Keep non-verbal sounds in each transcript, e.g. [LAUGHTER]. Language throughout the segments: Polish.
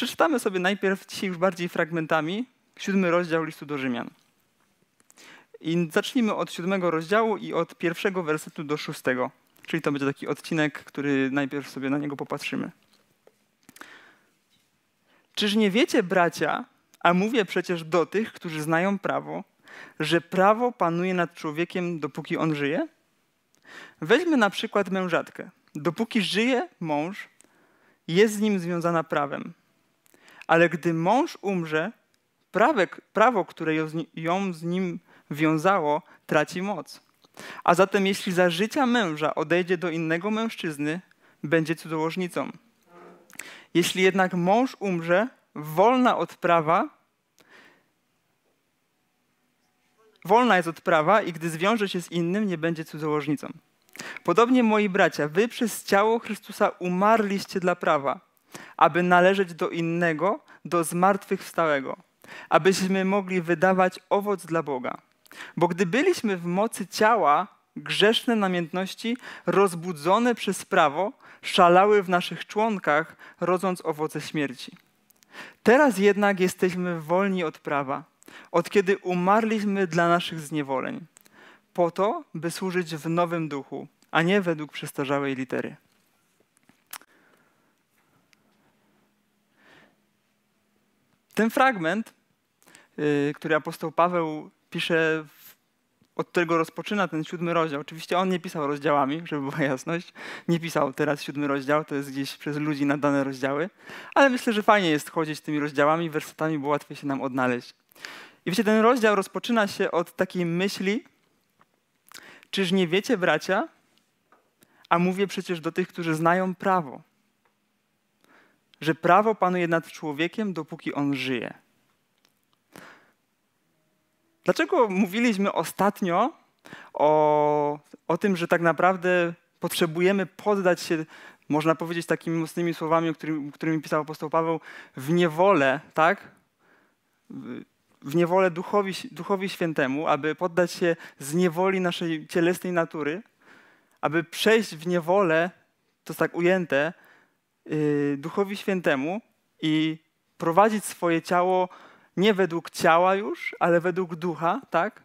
Przeczytamy sobie najpierw dzisiaj już bardziej fragmentami siódmy rozdział listu do Rzymian. I zacznijmy od siódmego rozdziału i od pierwszego wersetu do szóstego. Czyli to będzie taki odcinek, który najpierw sobie na niego popatrzymy. Czyż nie wiecie, bracia, a mówię przecież do tych, którzy znają prawo, że prawo panuje nad człowiekiem, dopóki on żyje? Weźmy na przykład mężatkę. Dopóki żyje mąż, jest z nim związana prawem, ale gdy mąż umrze, prawo, które ją z, nim, ją z nim wiązało, traci moc. A zatem jeśli za życia męża odejdzie do innego mężczyzny, będzie cudzołożnicą. Jeśli jednak mąż umrze, wolna od prawa, wolna jest od prawa i gdy zwiąże się z innym, nie będzie cudzołożnicą. Podobnie moi bracia, wy przez ciało Chrystusa umarliście dla prawa aby należeć do innego, do zmartwychwstałego, abyśmy mogli wydawać owoc dla Boga. Bo gdy byliśmy w mocy ciała, grzeszne namiętności, rozbudzone przez prawo, szalały w naszych członkach, rodząc owoce śmierci. Teraz jednak jesteśmy wolni od prawa, od kiedy umarliśmy dla naszych zniewoleń, po to, by służyć w nowym duchu, a nie według przestarzałej litery. Ten fragment, y, który apostoł Paweł pisze, od którego rozpoczyna ten siódmy rozdział, oczywiście on nie pisał rozdziałami, żeby była jasność, nie pisał teraz siódmy rozdział, to jest gdzieś przez ludzi nadane rozdziały, ale myślę, że fajnie jest chodzić tymi rozdziałami, wersetami, bo łatwiej się nam odnaleźć. I wiecie, ten rozdział rozpoczyna się od takiej myśli, czyż nie wiecie, bracia? A mówię przecież do tych, którzy znają prawo że prawo panuje nad człowiekiem, dopóki on żyje. Dlaczego mówiliśmy ostatnio o, o tym, że tak naprawdę potrzebujemy poddać się, można powiedzieć takimi mocnymi słowami, którymi, którymi pisał apostoł Paweł, w niewolę, tak? W niewolę duchowi, duchowi świętemu, aby poddać się z niewoli naszej cielesnej natury, aby przejść w niewolę, to jest tak ujęte, Y, Duchowi Świętemu i prowadzić swoje ciało nie według ciała już, ale według ducha, tak?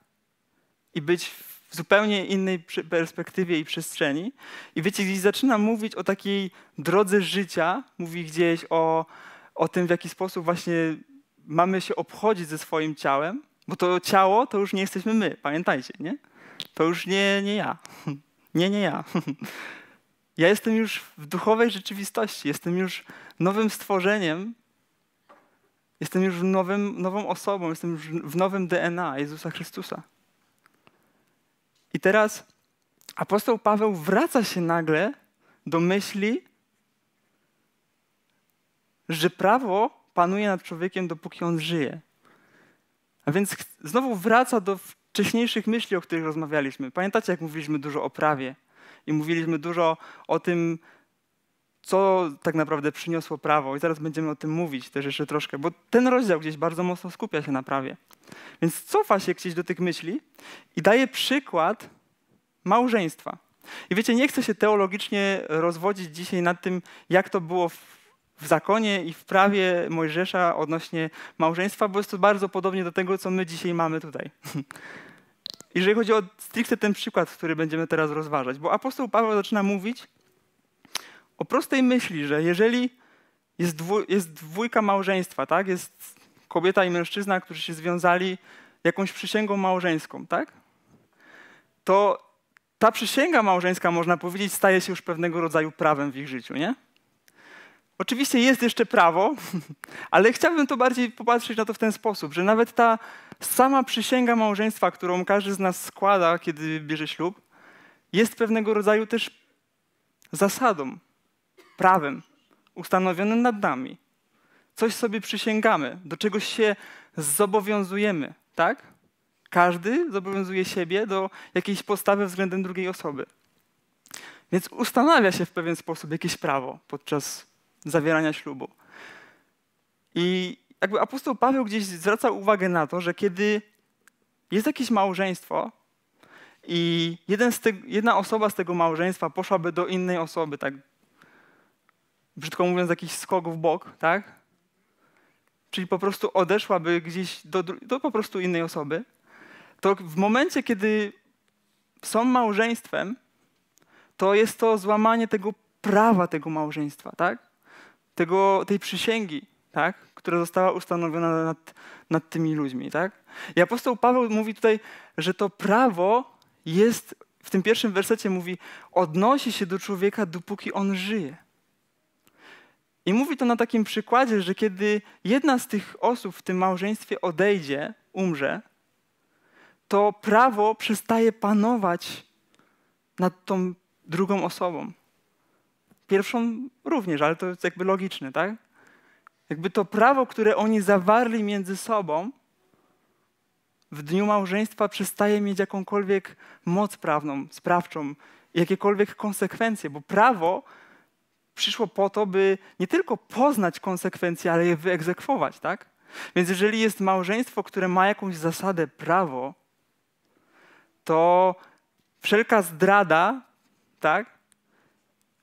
I być w zupełnie innej perspektywie i przestrzeni. I wiecie, gdzieś zaczyna mówić o takiej drodze życia, mówi gdzieś o, o tym, w jaki sposób właśnie mamy się obchodzić ze swoim ciałem, bo to ciało to już nie jesteśmy my, pamiętajcie, nie? To już nie, nie ja. [LAUGHS] Nie, nie ja. [LAUGHS] Ja jestem już w duchowej rzeczywistości, jestem już nowym stworzeniem, jestem już nowym, nową osobą, jestem już w nowym DNA Jezusa Chrystusa. I teraz apostoł Paweł wraca się nagle do myśli, że prawo panuje nad człowiekiem, dopóki on żyje. A więc znowu wraca do wcześniejszych myśli, o których rozmawialiśmy. Pamiętacie, jak mówiliśmy dużo o prawie? i mówiliśmy dużo o tym, co tak naprawdę przyniosło prawo. I zaraz będziemy o tym mówić też jeszcze troszkę, bo ten rozdział gdzieś bardzo mocno skupia się na prawie. Więc cofa się gdzieś do tych myśli i daje przykład małżeństwa. I wiecie, nie chcę się teologicznie rozwodzić dzisiaj nad tym, jak to było w, w zakonie i w prawie Mojżesza odnośnie małżeństwa, bo jest to bardzo podobnie do tego, co my dzisiaj mamy tutaj. [LAUGHS] jeżeli chodzi o stricte ten przykład, który będziemy teraz rozważać, bo apostoł Paweł zaczyna mówić o prostej myśli, że jeżeli jest, jest dwójka małżeństwa, tak? Jest kobieta i mężczyzna, którzy się związali jakąś przysięgą małżeńską, tak? To ta przysięga małżeńska, można powiedzieć, staje się już pewnego rodzaju prawem w ich życiu, nie? Oczywiście jest jeszcze prawo, [LAUGHS] ale chciałbym to bardziej popatrzeć na to w ten sposób, że nawet ta sama przysięga małżeństwa, którą każdy z nas składa, kiedy bierze ślub, jest pewnego rodzaju też zasadą, prawem ustanowionym nad nami. Coś sobie przysięgamy, do czegoś się zobowiązujemy, tak? Każdy zobowiązuje siebie do jakiejś postawy względem drugiej osoby. Więc ustanawia się w pewien sposób jakieś prawo podczas zawierania ślubu. I jakby apostoł Paweł gdzieś zwraca uwagę na to, że kiedy jest jakieś małżeństwo i te, jedna osoba z tego małżeństwa poszłaby do innej osoby, tak brzydko mówiąc, jakiś skok w bok, tak? Czyli po prostu odeszłaby gdzieś do, do po prostu innej osoby, to w momencie, kiedy są małżeństwem, to jest to złamanie tego prawa tego małżeństwa, tak? tego, tej przysięgi, tak? która została ustanowiona nad, nad tymi ludźmi. Tak? I apostoł Paweł mówi tutaj, że to prawo jest, w tym pierwszym wersecie mówi, odnosi się do człowieka, dopóki on żyje. I mówi to na takim przykładzie, że kiedy jedna z tych osób w tym małżeństwie odejdzie, umrze, to prawo przestaje panować nad tą drugą osobą. Pierwszą również, ale to jest jakby logiczne, tak? Jakby to prawo, które oni zawarli między sobą, w dniu małżeństwa przestaje mieć jakąkolwiek moc prawną, sprawczą, jakiekolwiek konsekwencje, bo prawo przyszło po to, by nie tylko poznać konsekwencje, ale je wyegzekwować, tak? Więc jeżeli jest małżeństwo, które ma jakąś zasadę prawo, to wszelka zdrada, tak?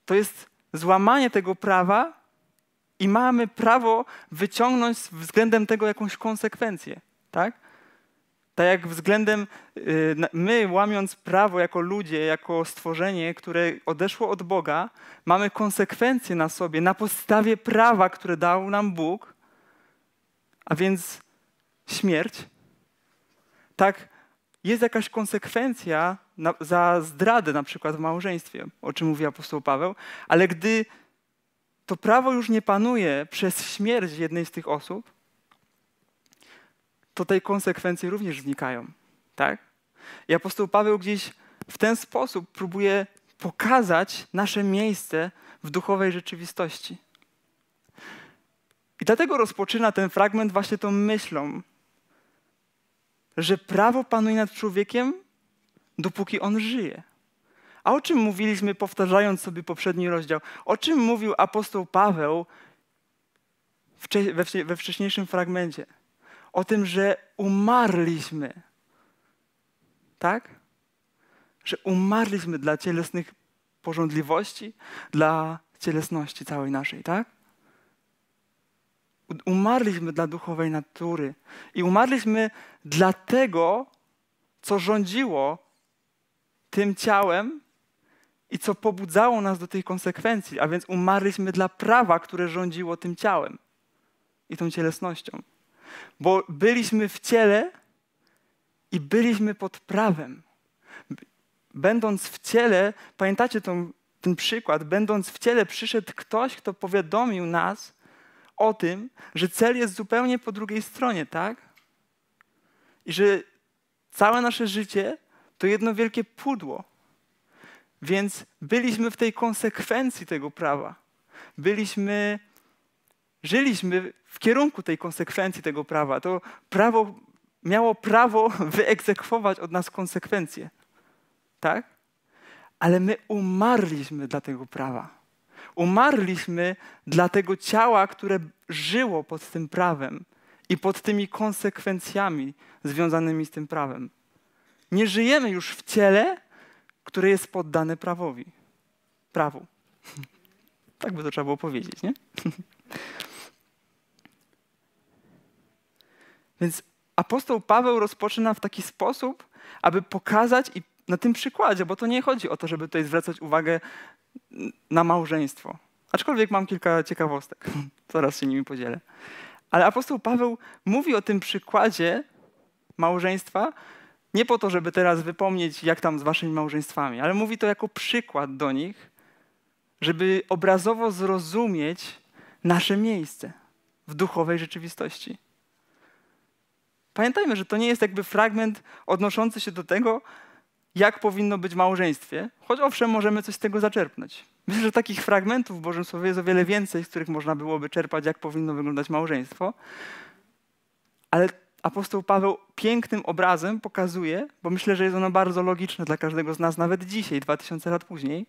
To jest złamanie tego prawa i mamy prawo wyciągnąć względem tego jakąś konsekwencję, tak? Tak jak względem y, my, łamiąc prawo jako ludzie, jako stworzenie, które odeszło od Boga, mamy konsekwencje na sobie na podstawie prawa, które dał nam Bóg, a więc śmierć. Tak jest jakaś konsekwencja na, za zdradę na przykład w małżeństwie, o czym mówi apostoł Paweł, ale gdy to prawo już nie panuje przez śmierć jednej z tych osób, to tej konsekwencje również znikają. Tak? I apostoł Paweł gdzieś w ten sposób próbuje pokazać nasze miejsce w duchowej rzeczywistości. I dlatego rozpoczyna ten fragment właśnie tą myślą, że prawo panuje nad człowiekiem, dopóki on żyje. A o czym mówiliśmy, powtarzając sobie poprzedni rozdział? O czym mówił apostoł Paweł we wcześniejszym fragmencie? O tym, że umarliśmy. Tak? Że umarliśmy dla cielesnych porządliwości, dla cielesności całej naszej, tak? umarliśmy dla duchowej natury i umarliśmy dla tego, co rządziło tym ciałem i co pobudzało nas do tej konsekwencji, a więc umarliśmy dla prawa, które rządziło tym ciałem i tą cielesnością. Bo byliśmy w ciele i byliśmy pod prawem. Będąc w ciele, pamiętacie tą, ten przykład, będąc w ciele przyszedł ktoś, kto powiadomił nas, o tym, że cel jest zupełnie po drugiej stronie, tak? I że całe nasze życie to jedno wielkie pudło. Więc byliśmy w tej konsekwencji tego prawa. Byliśmy, żyliśmy w kierunku tej konsekwencji tego prawa. To prawo miało prawo [LAUGHS] wyegzekwować od nas konsekwencje. Tak? Ale my umarliśmy dla tego prawa. Umarliśmy dla tego ciała, które żyło pod tym prawem i pod tymi konsekwencjami związanymi z tym prawem. Nie żyjemy już w ciele, które jest poddane prawowi. Prawu. [LAUGHS] Tak by to trzeba było powiedzieć, nie? [LAUGHS] Więc apostoł Paweł rozpoczyna w taki sposób, aby pokazać i na tym przykładzie, bo to nie chodzi o to, żeby tutaj zwracać uwagę na małżeństwo. Aczkolwiek mam kilka ciekawostek, [LAUGHS] zaraz się nimi podzielę. Ale apostoł Paweł mówi o tym przykładzie małżeństwa nie po to, żeby teraz wypomnieć, jak tam z waszymi małżeństwami, ale mówi to jako przykład do nich, żeby obrazowo zrozumieć nasze miejsce w duchowej rzeczywistości. Pamiętajmy, że to nie jest jakby fragment odnoszący się do tego, jak powinno być małżeństwie, choć owszem, możemy coś z tego zaczerpnąć. Myślę, że takich fragmentów w Bożym Słowie jest o wiele więcej, z których można byłoby czerpać, jak powinno wyglądać małżeństwo. Ale apostoł Paweł pięknym obrazem pokazuje, bo myślę, że jest ono bardzo logiczne dla każdego z nas, nawet dzisiaj, 2000 lat później,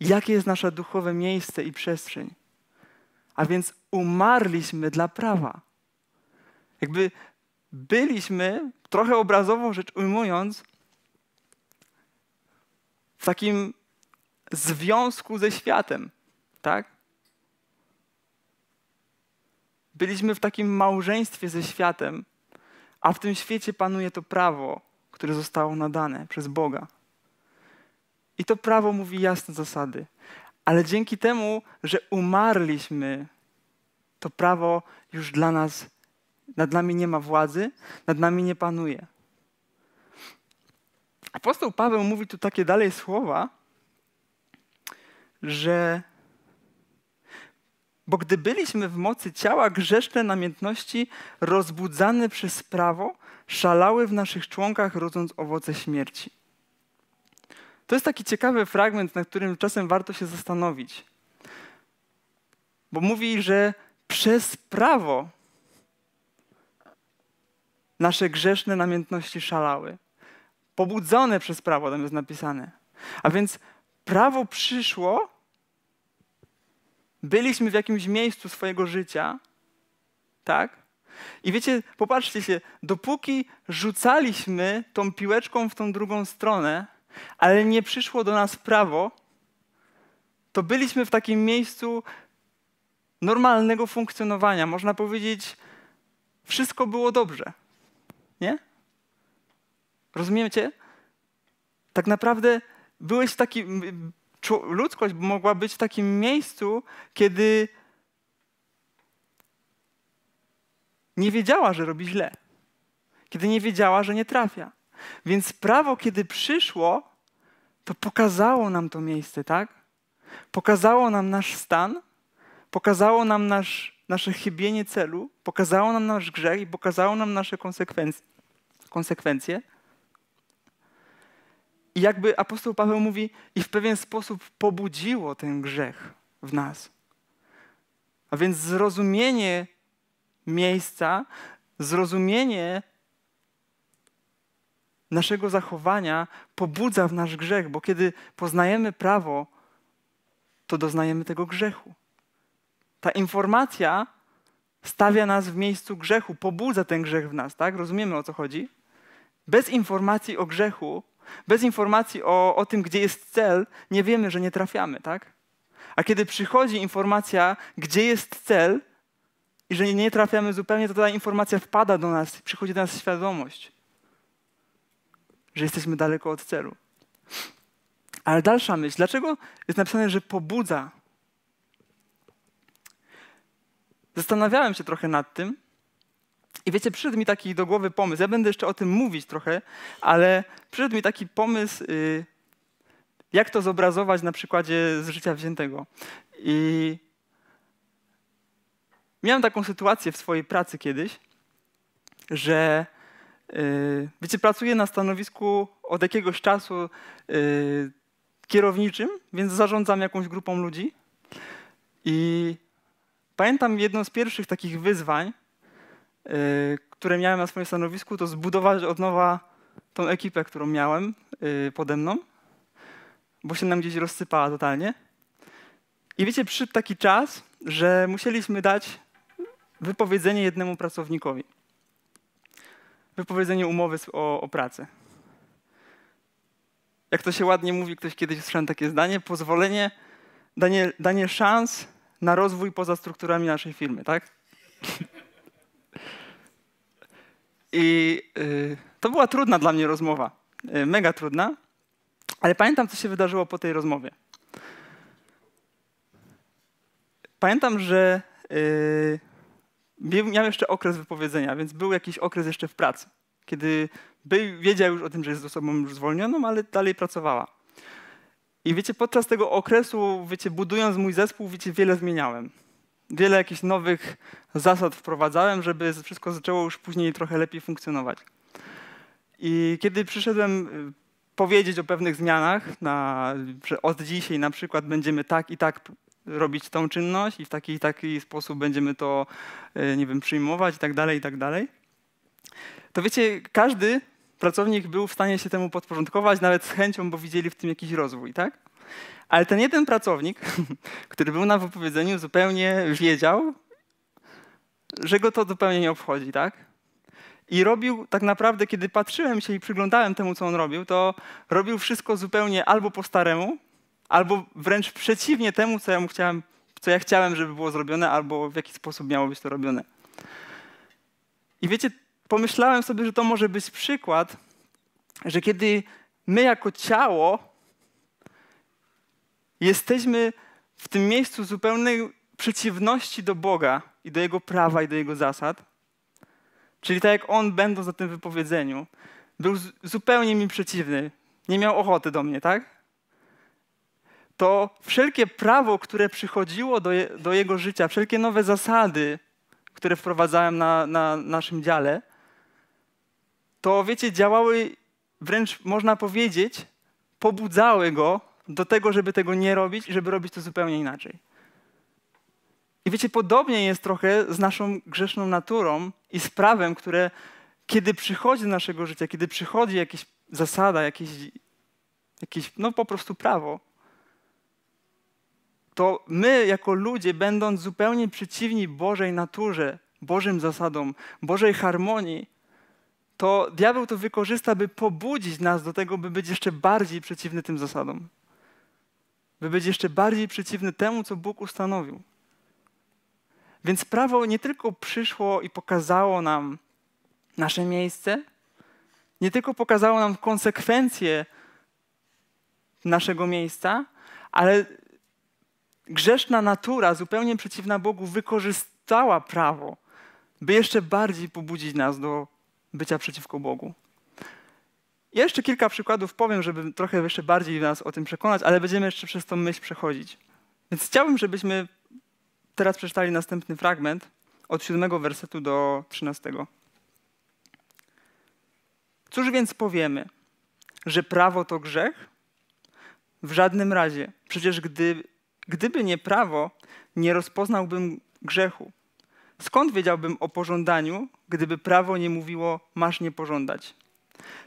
jakie jest nasze duchowe miejsce i przestrzeń. A więc umarliśmy dla prawa. Jakby byliśmy, trochę obrazowo rzecz ujmując, w takim związku ze światem, tak? Byliśmy w takim małżeństwie ze światem, a w tym świecie panuje to prawo, które zostało nadane przez Boga. I to prawo mówi jasne zasady. Ale dzięki temu, że umarliśmy, to prawo już dla nas, nad nami nie ma władzy, nad nami nie panuje apostoł Paweł mówi tu takie dalej słowa, że bo gdy byliśmy w mocy ciała, grzeszne namiętności, rozbudzane przez prawo, szalały w naszych członkach, rodząc owoce śmierci. To jest taki ciekawy fragment, na którym czasem warto się zastanowić. Bo mówi, że przez prawo nasze grzeszne namiętności szalały. Pobudzone przez prawo, tam jest napisane. A więc prawo przyszło, byliśmy w jakimś miejscu swojego życia, tak? I wiecie, popatrzcie się, dopóki rzucaliśmy tą piłeczką w tą drugą stronę, ale nie przyszło do nas prawo, to byliśmy w takim miejscu normalnego funkcjonowania. Można powiedzieć, wszystko było dobrze. Nie? Rozumiecie? Tak naprawdę byłeś w takim. Ludzkość mogła być w takim miejscu, kiedy nie wiedziała, że robi źle, kiedy nie wiedziała, że nie trafia. Więc prawo, kiedy przyszło, to pokazało nam to miejsce, tak? Pokazało nam nasz stan, pokazało nam nasz, nasze chybienie celu, pokazało nam nasz grzech i pokazało nam nasze konsekwencje. konsekwencje. I jakby apostoł Paweł mówi, i w pewien sposób pobudziło ten grzech w nas. A więc zrozumienie miejsca, zrozumienie naszego zachowania pobudza w nasz grzech, bo kiedy poznajemy prawo, to doznajemy tego grzechu. Ta informacja stawia nas w miejscu grzechu, pobudza ten grzech w nas, tak? Rozumiemy o co chodzi? Bez informacji o grzechu bez informacji o, o tym, gdzie jest cel, nie wiemy, że nie trafiamy, tak? A kiedy przychodzi informacja, gdzie jest cel i że nie trafiamy zupełnie, to ta informacja wpada do nas, przychodzi do nas świadomość, że jesteśmy daleko od celu. Ale dalsza myśl, dlaczego jest napisane, że pobudza? Zastanawiałem się trochę nad tym i wiecie, przyszedł mi taki do głowy pomysł. Ja będę jeszcze o tym mówić trochę, ale przyszedł mi taki pomysł, y, jak to zobrazować na przykładzie z życia wziętego. I miałem taką sytuację w swojej pracy kiedyś, że y, wiecie, pracuję na stanowisku od jakiegoś czasu y, kierowniczym, więc zarządzam jakąś grupą ludzi. I pamiętam jedno z pierwszych takich wyzwań, Y, które miałem na swoim stanowisku, to zbudować od nowa tą ekipę, którą miałem y, pode mną, bo się nam gdzieś rozsypała totalnie. I wiecie, przyszedł taki czas, że musieliśmy dać wypowiedzenie jednemu pracownikowi. Wypowiedzenie umowy o, o pracę. Jak to się ładnie mówi, ktoś kiedyś słyszał takie zdanie, pozwolenie, danie, danie szans na rozwój poza strukturami naszej firmy, tak? [LAUGHS] I y, to była trudna dla mnie rozmowa, y, mega trudna, ale pamiętam, co się wydarzyło po tej rozmowie. Pamiętam, że y, miałem jeszcze okres wypowiedzenia, więc był jakiś okres jeszcze w pracy, kiedy był, wiedział już o tym, że jest osobą już zwolnioną, ale dalej pracowała. I wiecie, podczas tego okresu, wiecie, budując mój zespół, wiecie, wiele zmieniałem wiele jakichś nowych zasad wprowadzałem, żeby wszystko zaczęło już później trochę lepiej funkcjonować. I kiedy przyszedłem y, powiedzieć o pewnych zmianach, na, że od dzisiaj na przykład będziemy tak i tak robić tą czynność i w taki i taki sposób będziemy to, y, nie wiem, przyjmować i tak dalej, i tak dalej, to wiecie, każdy pracownik był w stanie się temu podporządkować, nawet z chęcią, bo widzieli w tym jakiś rozwój, tak? Ale ten jeden pracownik, [LAUGHS] który był na wypowiedzeniu, zupełnie wiedział, że go to zupełnie nie obchodzi, tak? I robił tak naprawdę, kiedy patrzyłem się i przyglądałem temu, co on robił, to robił wszystko zupełnie albo po staremu, albo wręcz przeciwnie temu, co ja, mu chciałem, co ja chciałem, żeby było zrobione, albo w jaki sposób miało być to robione. I wiecie, pomyślałem sobie, że to może być przykład, że kiedy my jako ciało jesteśmy w tym miejscu zupełnej przeciwności do Boga i do Jego prawa i do Jego zasad. Czyli tak jak On, będąc na tym wypowiedzeniu, był zupełnie mi przeciwny, nie miał ochoty do mnie, tak? To wszelkie prawo, które przychodziło do, je, do Jego życia, wszelkie nowe zasady, które wprowadzałem na, na naszym dziale, to wiecie, działały wręcz można powiedzieć, pobudzały go do tego, żeby tego nie robić i żeby robić to zupełnie inaczej. I wiecie, podobnie jest trochę z naszą grzeszną naturą i z prawem, które kiedy przychodzi do naszego życia, kiedy przychodzi jakaś zasada, jakieś, jakieś no po prostu prawo, to my jako ludzie, będąc zupełnie przeciwni Bożej naturze, Bożym zasadom, Bożej harmonii, to diabeł to wykorzysta, by pobudzić nas do tego, by być jeszcze bardziej przeciwny tym zasadom by być jeszcze bardziej przeciwny temu, co Bóg ustanowił. Więc prawo nie tylko przyszło i pokazało nam nasze miejsce, nie tylko pokazało nam konsekwencje naszego miejsca, ale grzeszna natura, zupełnie przeciwna Bogu, wykorzystała prawo, by jeszcze bardziej pobudzić nas do bycia przeciwko Bogu jeszcze kilka przykładów powiem, żeby trochę jeszcze bardziej nas o tym przekonać, ale będziemy jeszcze przez tą myśl przechodzić. Więc chciałbym, żebyśmy teraz przeczytali następny fragment od 7 wersetu do 13. Cóż więc powiemy? Że prawo to grzech? W żadnym razie. Przecież gdy, gdyby nie prawo, nie rozpoznałbym grzechu. Skąd wiedziałbym o pożądaniu, gdyby prawo nie mówiło masz nie pożądać?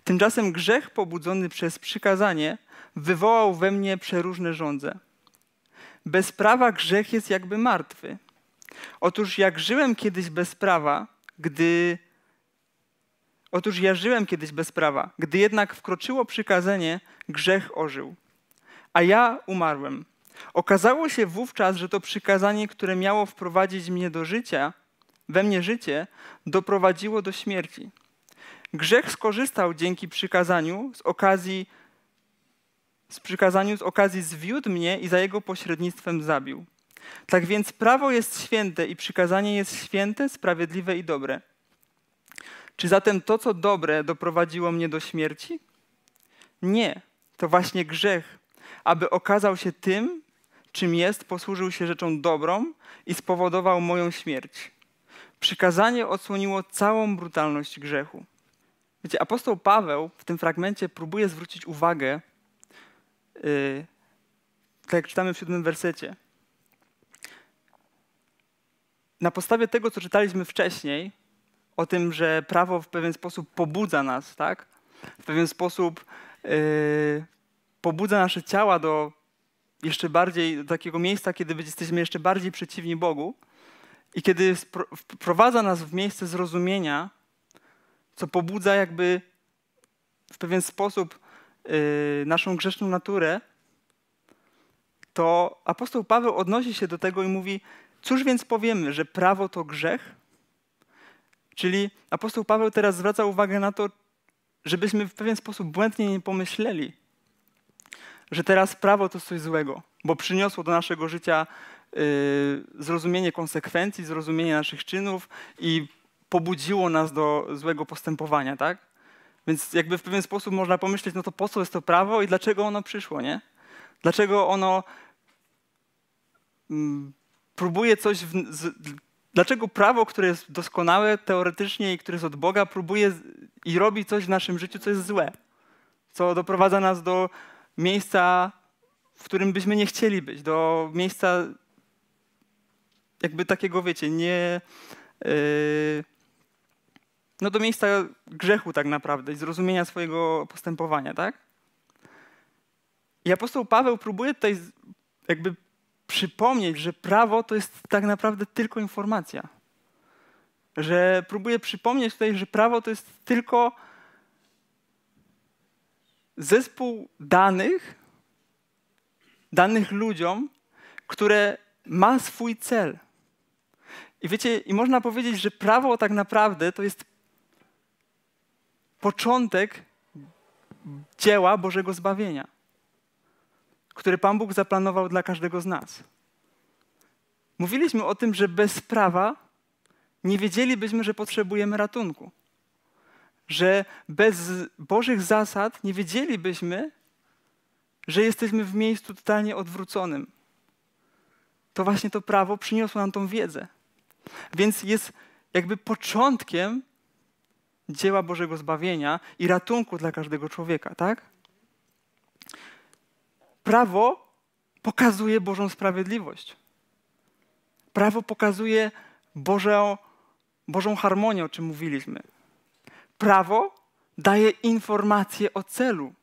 Tymczasem grzech pobudzony przez przykazanie wywołał we mnie przeróżne żądze. Bez prawa grzech jest jakby martwy. Otóż jak żyłem kiedyś bez prawa, gdy Otóż ja żyłem kiedyś bez prawa, gdy jednak wkroczyło przykazanie, grzech ożył. A ja umarłem. Okazało się wówczas, że to przykazanie, które miało wprowadzić mnie do życia, we mnie życie, doprowadziło do śmierci. Grzech skorzystał dzięki przykazaniu z okazji z przykazaniu z okazji zwiódł mnie i za jego pośrednictwem zabił. Tak więc prawo jest święte i przykazanie jest święte, sprawiedliwe i dobre. Czy zatem to, co dobre, doprowadziło mnie do śmierci? Nie, to właśnie grzech, aby okazał się tym, czym jest, posłużył się rzeczą dobrą i spowodował moją śmierć. Przykazanie odsłoniło całą brutalność grzechu. Wiecie, apostoł Paweł w tym fragmencie próbuje zwrócić uwagę, yy, tak jak czytamy w siódmym wersecie. Na podstawie tego, co czytaliśmy wcześniej, o tym, że prawo w pewien sposób pobudza nas, tak? W pewien sposób yy, pobudza nasze ciała do jeszcze bardziej, do takiego miejsca, kiedy jesteśmy jeszcze bardziej przeciwni Bogu i kiedy wprowadza nas w miejsce zrozumienia, co pobudza jakby w pewien sposób y, naszą grzeszną naturę, to apostoł Paweł odnosi się do tego i mówi: Cóż więc powiemy, że prawo to grzech? Czyli apostoł Paweł teraz zwraca uwagę na to, żebyśmy w pewien sposób błędnie nie pomyśleli, że teraz prawo to coś złego, bo przyniosło do naszego życia y, zrozumienie konsekwencji, zrozumienie naszych czynów i pobudziło nas do złego postępowania, tak? Więc jakby w pewien sposób można pomyśleć, no to po co jest to prawo i dlaczego ono przyszło, nie? Dlaczego ono mm, próbuje coś, w, z, dlaczego prawo, które jest doskonałe teoretycznie i które jest od Boga, próbuje i robi coś w naszym życiu, co jest złe, co doprowadza nas do miejsca, w którym byśmy nie chcieli być, do miejsca jakby takiego, wiecie, nie... Yy, no, do miejsca grzechu tak naprawdę i zrozumienia swojego postępowania, tak? I apostoł Paweł próbuje tutaj jakby przypomnieć, że prawo to jest tak naprawdę tylko informacja. Że próbuje przypomnieć tutaj, że prawo to jest tylko zespół danych, danych ludziom, które ma swój cel. I wiecie, i można powiedzieć, że prawo tak naprawdę to jest początek dzieła Bożego zbawienia, który Pan Bóg zaplanował dla każdego z nas. Mówiliśmy o tym, że bez prawa nie wiedzielibyśmy, że potrzebujemy ratunku. Że bez Bożych zasad nie wiedzielibyśmy, że jesteśmy w miejscu totalnie odwróconym. To właśnie to prawo przyniosło nam tą wiedzę. Więc jest jakby początkiem dzieła Bożego zbawienia i ratunku dla każdego człowieka, tak? Prawo pokazuje Bożą sprawiedliwość. Prawo pokazuje Bożą, Bożą harmonię, o czym mówiliśmy. Prawo daje informacje o celu.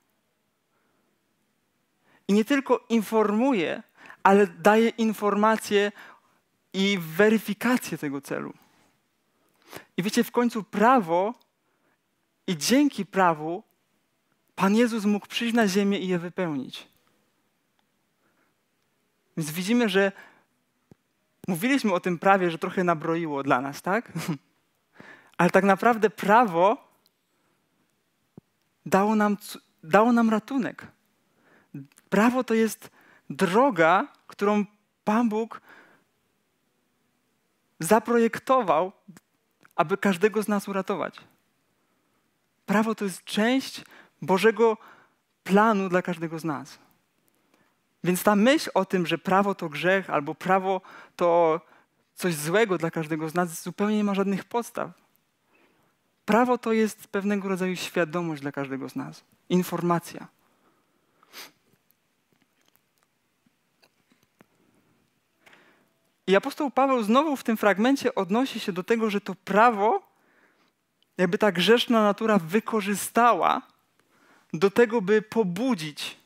I nie tylko informuje, ale daje informacje i weryfikację tego celu. I wiecie, w końcu prawo i dzięki prawu Pan Jezus mógł przyjść na ziemię i je wypełnić. Więc widzimy, że mówiliśmy o tym prawie, że trochę nabroiło dla nas, tak? [LAUGHS] Ale tak naprawdę prawo dało nam, dało nam ratunek. Prawo to jest droga, którą Pan Bóg zaprojektował, aby każdego z nas uratować. Prawo to jest część Bożego planu dla każdego z nas. Więc ta myśl o tym, że prawo to grzech albo prawo to coś złego dla każdego z nas, zupełnie nie ma żadnych podstaw. Prawo to jest pewnego rodzaju świadomość dla każdego z nas, informacja. I apostoł Paweł znowu w tym fragmencie odnosi się do tego, że to prawo jakby ta grzeszna natura wykorzystała do tego, by pobudzić,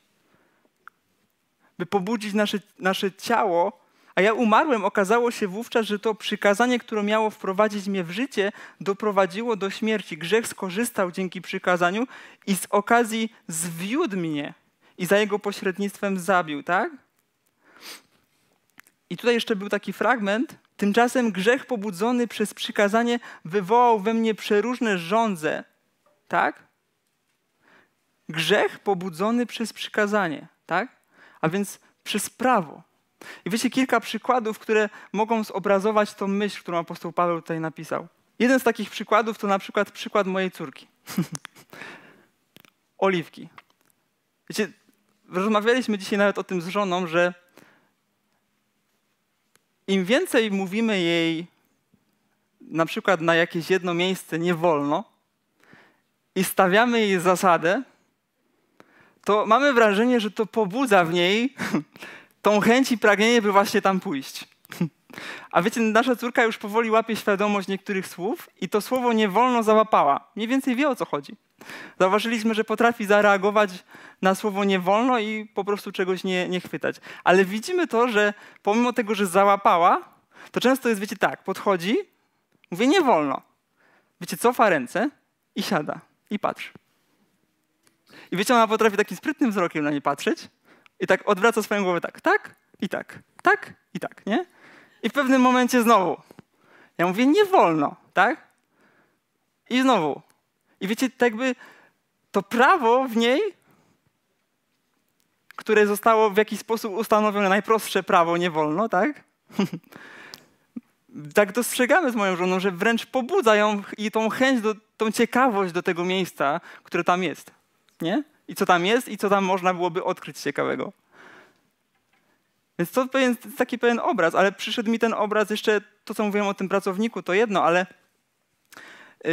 by pobudzić nasze, nasze ciało. A ja umarłem, okazało się wówczas, że to przykazanie, które miało wprowadzić mnie w życie, doprowadziło do śmierci. Grzech skorzystał dzięki przykazaniu i z okazji zwiódł mnie i za jego pośrednictwem zabił, tak? I tutaj jeszcze był taki fragment, Tymczasem grzech pobudzony przez przykazanie wywołał we mnie przeróżne żądze. Tak? Grzech pobudzony przez przykazanie, tak? A więc przez prawo. I wiecie kilka przykładów, które mogą zobrazować tą myśl, którą apostoł Paweł tutaj napisał. Jeden z takich przykładów to na przykład przykład mojej córki. [LAUGHS] Oliwki. Wiecie, rozmawialiśmy dzisiaj nawet o tym z żoną, że im więcej mówimy jej na przykład na jakieś jedno miejsce nie wolno i stawiamy jej zasadę, to mamy wrażenie, że to pobudza w niej [LAUGHS] tą chęć i pragnienie, by właśnie tam pójść. A wiecie, nasza córka już powoli łapie świadomość niektórych słów i to słowo nie wolno załapała. Mniej więcej wie o co chodzi. Zauważyliśmy, że potrafi zareagować na słowo nie wolno i po prostu czegoś nie, nie chwytać. Ale widzimy to, że pomimo tego, że załapała, to często jest, wiecie, tak, podchodzi, mówi nie wolno. Wiecie, cofa ręce i siada i patrzy. I wiecie, ona potrafi takim sprytnym wzrokiem na nie patrzeć i tak odwraca swoją głowę tak, tak i tak, tak i tak, nie? I w pewnym momencie znowu. Ja mówię, nie wolno, tak? I znowu. I wiecie, tak by to prawo w niej, które zostało w jakiś sposób ustanowione, najprostsze prawo, nie wolno, tak? [LAUGHS] tak dostrzegamy z moją żoną, że wręcz pobudza ją i tą chęć, do, tą ciekawość do tego miejsca, które tam jest. Nie? I co tam jest, i co tam można byłoby odkryć ciekawego. Więc to jest taki pewien obraz, ale przyszedł mi ten obraz jeszcze, to co mówiłem o tym pracowniku, to jedno, ale yy,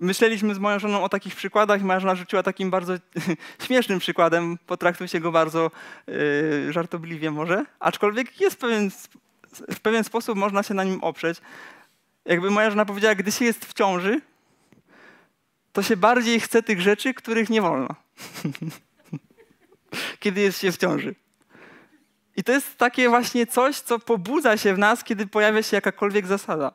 myśleliśmy z moją żoną o takich przykładach i moja żona rzuciła takim bardzo [LAUGHS] śmiesznym przykładem, potraktuj się go bardzo yy, żartobliwie może, aczkolwiek jest pewien, w pewien sposób można się na nim oprzeć. Jakby moja żona powiedziała, gdy się jest w ciąży, to się bardziej chce tych rzeczy, których nie wolno. [LAUGHS] Kiedy jest się w ciąży. I to jest takie właśnie coś, co pobudza się w nas, kiedy pojawia się jakakolwiek zasada.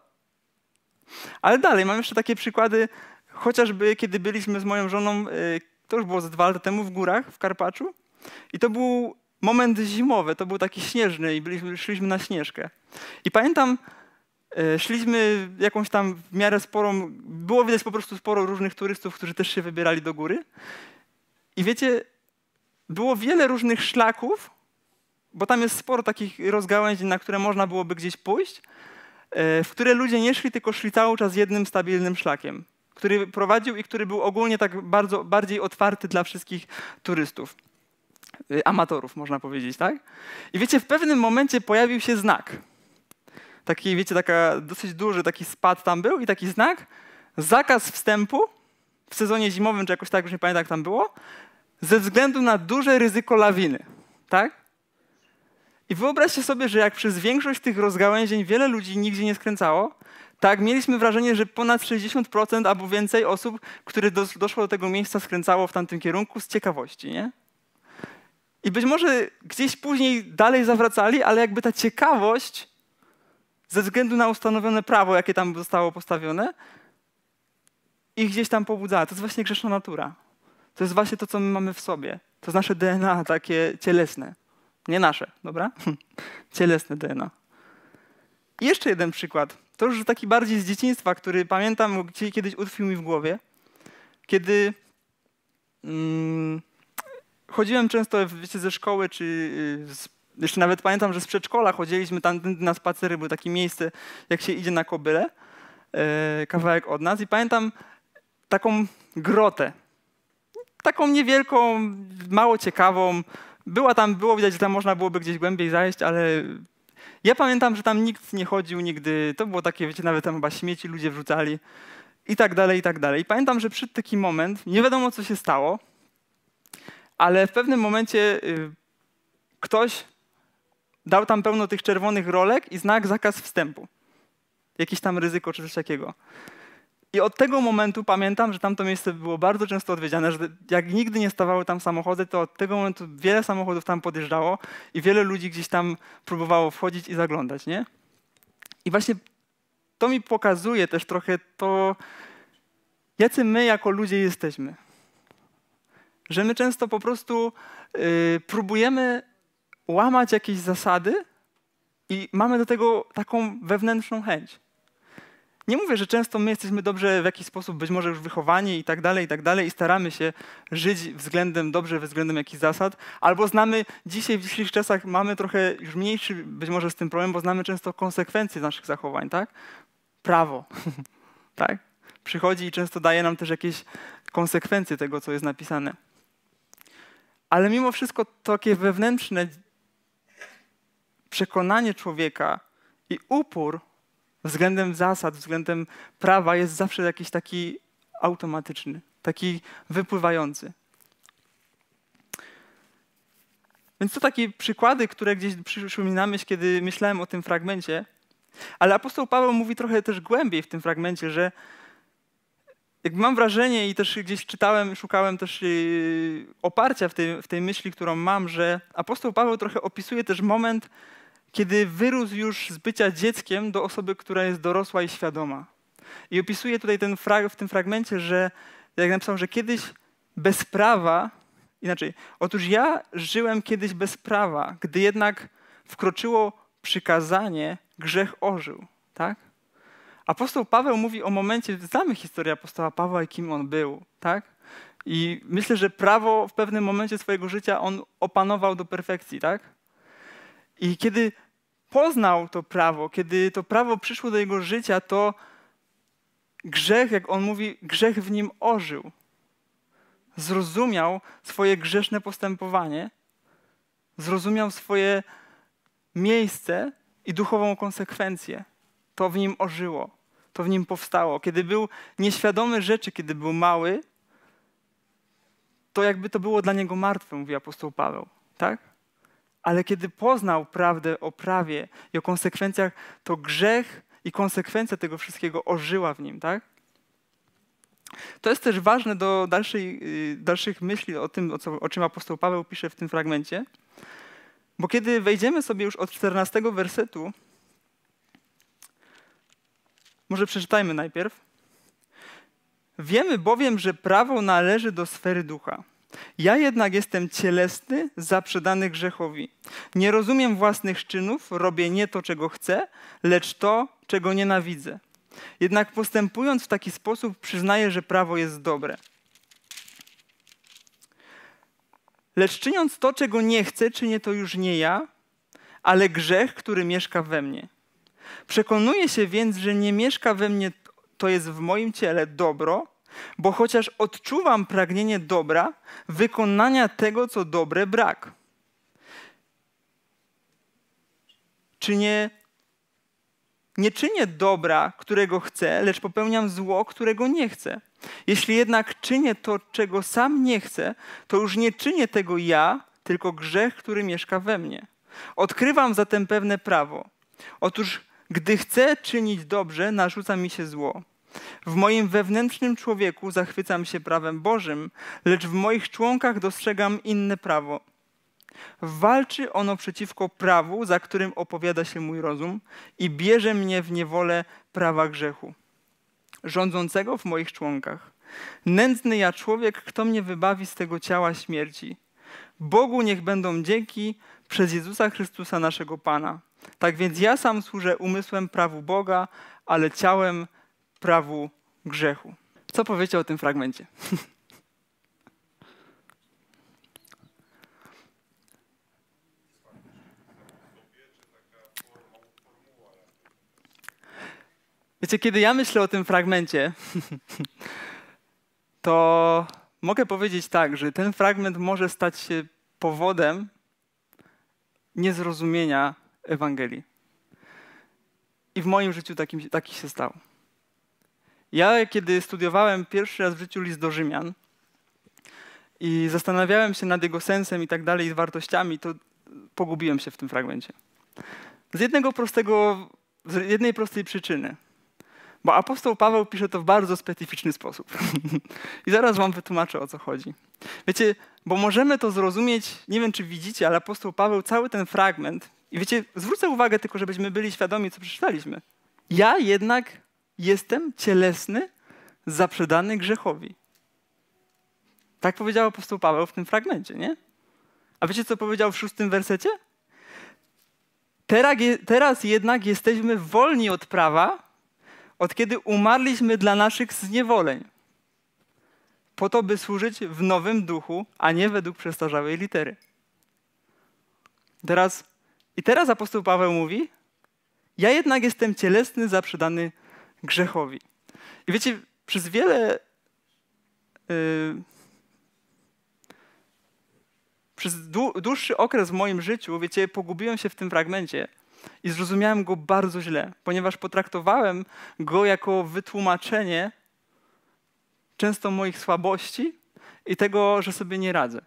Ale dalej, mam jeszcze takie przykłady, chociażby kiedy byliśmy z moją żoną, y, to już było z dwa lata temu, w górach, w Karpaczu. I to był moment zimowy, to był taki śnieżny i byliśmy, szliśmy na śnieżkę. I pamiętam, y, szliśmy jakąś tam w miarę sporą, było widać po prostu sporo różnych turystów, którzy też się wybierali do góry. I wiecie, było wiele różnych szlaków, bo tam jest sporo takich rozgałęzień, na które można byłoby gdzieś pójść, e, w które ludzie nie szli, tylko szli cały czas jednym stabilnym szlakiem, który prowadził i który był ogólnie tak bardzo, bardziej otwarty dla wszystkich turystów, e, amatorów można powiedzieć, tak? I wiecie, w pewnym momencie pojawił się znak. Taki, wiecie, taka, dosyć duży taki spad tam był i taki znak, zakaz wstępu w sezonie zimowym, czy jakoś tak, już nie pamiętam jak tam było, ze względu na duże ryzyko lawiny, tak? I wyobraźcie sobie, że jak przez większość tych rozgałęzień wiele ludzi nigdzie nie skręcało, tak mieliśmy wrażenie, że ponad 60% albo więcej osób, które doszło do tego miejsca, skręcało w tamtym kierunku z ciekawości, nie? I być może gdzieś później dalej zawracali, ale jakby ta ciekawość ze względu na ustanowione prawo, jakie tam zostało postawione, ich gdzieś tam pobudzała. To jest właśnie grzeszna natura. To jest właśnie to, co my mamy w sobie. To jest nasze DNA takie cielesne. Nie nasze, dobra? [LAUGHS] Cielesne DNA. I jeszcze jeden przykład. To już taki bardziej z dzieciństwa, który pamiętam, kiedyś utwił mi w głowie. Kiedy mm, chodziłem często wiecie, ze szkoły, czy y, z, jeszcze nawet pamiętam, że z przedszkola chodziliśmy tam na spacery, było takie miejsce, jak się idzie na kobyle, e, kawałek od nas. I pamiętam taką grotę. Taką niewielką, mało ciekawą, była tam, było widać, że tam można byłoby gdzieś głębiej zajść, ale ja pamiętam, że tam nikt nie chodził nigdy. To było takie, wiecie, nawet tam chyba śmieci ludzie wrzucali i tak dalej, i tak dalej. I pamiętam, że przyszedł taki moment, nie wiadomo co się stało, ale w pewnym momencie y, ktoś dał tam pełno tych czerwonych rolek i znak zakaz wstępu. Jakieś tam ryzyko czy coś takiego. I od tego momentu pamiętam, że tamto miejsce było bardzo często odwiedziane, że jak nigdy nie stawały tam samochody, to od tego momentu wiele samochodów tam podjeżdżało i wiele ludzi gdzieś tam próbowało wchodzić i zaglądać, nie? I właśnie to mi pokazuje też trochę to, jacy my jako ludzie jesteśmy. Że my często po prostu yy, próbujemy łamać jakieś zasady i mamy do tego taką wewnętrzną chęć. Nie mówię, że często my jesteśmy dobrze w jakiś sposób, być może już wychowani i tak dalej, i tak dalej, i staramy się żyć względem dobrze, względem jakichś zasad, albo znamy dzisiaj w dzisiejszych czasach mamy trochę już mniejszy być może z tym problem, bo znamy często konsekwencje naszych zachowań, tak? Prawo, [LAUGHS] tak? Przychodzi i często daje nam też jakieś konsekwencje tego, co jest napisane. Ale mimo wszystko takie wewnętrzne przekonanie człowieka i upór względem zasad, względem prawa jest zawsze jakiś taki automatyczny, taki wypływający. Więc to takie przykłady, które gdzieś przyszły mi na myśl, kiedy myślałem o tym fragmencie. Ale apostoł Paweł mówi trochę też głębiej w tym fragmencie, że jak mam wrażenie i też gdzieś czytałem, szukałem też yy, oparcia w tej, w tej myśli, którą mam, że apostoł Paweł trochę opisuje też moment, kiedy wyrósł już z bycia dzieckiem do osoby, która jest dorosła i świadoma. I opisuje tutaj ten w tym fragmencie, że jak napisał, że kiedyś bez prawa, inaczej, otóż ja żyłem kiedyś bez prawa, gdy jednak wkroczyło przykazanie, grzech ożył, tak? Apostoł Paweł mówi o momencie, znamy historię apostoła Pawła i kim on był, tak? I myślę, że prawo w pewnym momencie swojego życia on opanował do perfekcji, tak? I kiedy poznał to prawo, kiedy to prawo przyszło do jego życia, to grzech, jak on mówi, grzech w nim ożył. Zrozumiał swoje grzeszne postępowanie, zrozumiał swoje miejsce i duchową konsekwencję. To w nim ożyło, to w nim powstało. Kiedy był nieświadomy rzeczy, kiedy był mały, to jakby to było dla niego martwe, mówi apostoł Paweł, tak? Ale kiedy poznał prawdę o prawie i o konsekwencjach, to grzech i konsekwencja tego wszystkiego ożyła w nim, tak? To jest też ważne do dalszej, y, dalszych myśli o tym, o, co, o czym apostoł Paweł pisze w tym fragmencie. Bo kiedy wejdziemy sobie już od 14 wersetu, może przeczytajmy najpierw. Wiemy bowiem, że prawo należy do sfery ducha, ja jednak jestem cielesny, zaprzedany grzechowi. Nie rozumiem własnych czynów, robię nie to, czego chcę, lecz to, czego nienawidzę. Jednak postępując w taki sposób, przyznaję, że prawo jest dobre. Lecz czyniąc to, czego nie chcę, czynię to już nie ja, ale grzech, który mieszka we mnie. Przekonuję się więc, że nie mieszka we mnie, to jest w moim ciele dobro, bo chociaż odczuwam pragnienie dobra, wykonania tego, co dobre, brak. Czy nie, nie czynię dobra, którego chcę, lecz popełniam zło, którego nie chcę. Jeśli jednak czynię to, czego sam nie chcę, to już nie czynię tego ja, tylko grzech, który mieszka we mnie. Odkrywam zatem pewne prawo. Otóż, gdy chcę czynić dobrze, narzuca mi się zło. W moim wewnętrznym człowieku zachwycam się prawem Bożym, lecz w moich członkach dostrzegam inne prawo. Walczy ono przeciwko prawu, za którym opowiada się mój rozum i bierze mnie w niewolę prawa grzechu, rządzącego w moich członkach. Nędzny ja człowiek, kto mnie wybawi z tego ciała śmierci. Bogu niech będą dzięki przez Jezusa Chrystusa naszego Pana. Tak więc ja sam służę umysłem prawu Boga, ale ciałem prawu grzechu. Co powiecie o tym fragmencie? [LAUGHS] Wiecie, kiedy ja myślę o tym fragmencie, [LAUGHS] to mogę powiedzieć tak, że ten fragment może stać się powodem niezrozumienia Ewangelii. I w moim życiu takim, taki się stało. Ja, kiedy studiowałem pierwszy raz w życiu list do Rzymian i zastanawiałem się nad jego sensem i tak dalej, i wartościami, to pogubiłem się w tym fragmencie. Z jednego prostego, z jednej prostej przyczyny. Bo apostoł Paweł pisze to w bardzo specyficzny sposób. [LAUGHS] I zaraz wam wytłumaczę, o co chodzi. Wiecie, bo możemy to zrozumieć, nie wiem czy widzicie, ale apostoł Paweł cały ten fragment, i wiecie, zwrócę uwagę tylko, żebyśmy byli świadomi, co przeczytaliśmy. Ja jednak jestem cielesny, zaprzedany grzechowi. Tak powiedział apostoł Paweł w tym fragmencie, nie? A wiecie, co powiedział w szóstym wersecie? Teraz jednak jesteśmy wolni od prawa, od kiedy umarliśmy dla naszych zniewoleń, po to, by służyć w nowym duchu, a nie według przestarzałej litery. Teraz, I teraz apostoł Paweł mówi: Ja jednak jestem cielesny, zaprzedany grzechowi. I wiecie, przez wiele. Yy, przez dłuższy okres w moim życiu, wiecie, pogubiłem się w tym fragmencie i zrozumiałem go bardzo źle, ponieważ potraktowałem go jako wytłumaczenie często moich słabości i tego, że sobie nie radzę.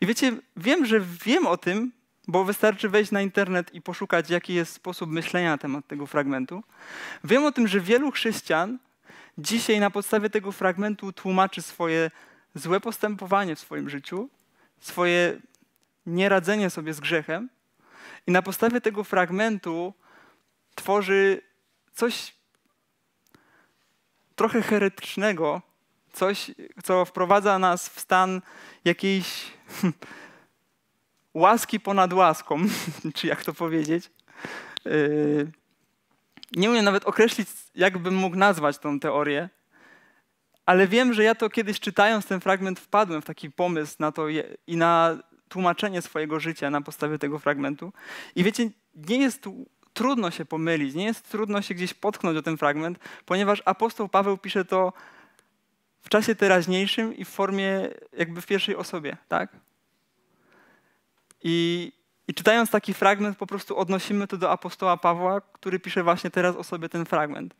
I wiecie, wiem, że wiem o tym, bo wystarczy wejść na internet i poszukać, jaki jest sposób myślenia na temat tego fragmentu. Wiem o tym, że wielu chrześcijan dzisiaj na podstawie tego fragmentu tłumaczy swoje złe postępowanie w swoim życiu, swoje nieradzenie sobie z grzechem i na podstawie tego fragmentu tworzy coś trochę heretycznego, coś, co wprowadza nas w stan jakiejś [LAUGHS] łaski ponad łaską, [LAUGHS] czy jak to powiedzieć. Yy, nie umiem nawet określić, jak bym mógł nazwać tą teorię, ale wiem, że ja to kiedyś czytając ten fragment wpadłem w taki pomysł na to i na tłumaczenie swojego życia na podstawie tego fragmentu. I wiecie, nie jest trudno się pomylić, nie jest trudno się gdzieś potknąć o ten fragment, ponieważ apostoł Paweł pisze to w czasie teraźniejszym i w formie jakby w pierwszej osobie, tak? I, I, czytając taki fragment, po prostu odnosimy to do apostoła Pawła, który pisze właśnie teraz o sobie ten fragment.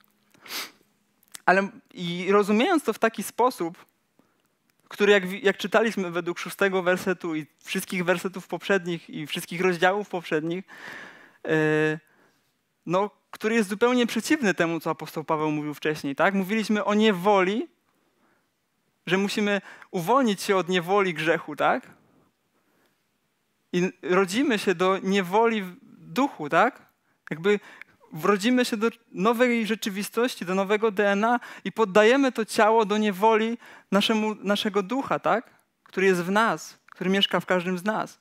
Ale i rozumiejąc to w taki sposób, który jak, jak czytaliśmy według szóstego wersetu i wszystkich wersetów poprzednich i wszystkich rozdziałów poprzednich, yy, no, który jest zupełnie przeciwny temu, co apostoł Paweł mówił wcześniej. Tak? Mówiliśmy o niewoli, że musimy uwolnić się od niewoli grzechu, tak? I rodzimy się do niewoli duchu, tak? Jakby rodzimy się do nowej rzeczywistości, do nowego DNA i poddajemy to ciało do niewoli naszemu, naszego ducha, tak? Który jest w nas, który mieszka w każdym z nas.